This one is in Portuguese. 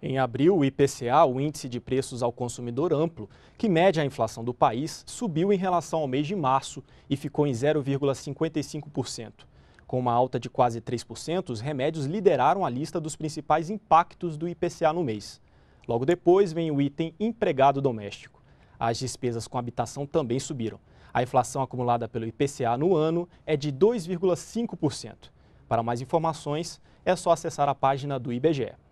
Em abril, o IPCA, o Índice de Preços ao Consumidor Amplo, que mede a inflação do país, subiu em relação ao mês de março e ficou em 0,55%. Com uma alta de quase 3%, os remédios lideraram a lista dos principais impactos do IPCA no mês. Logo depois vem o item empregado doméstico. As despesas com habitação também subiram. A inflação acumulada pelo IPCA no ano é de 2,5%. Para mais informações, é só acessar a página do IBGE.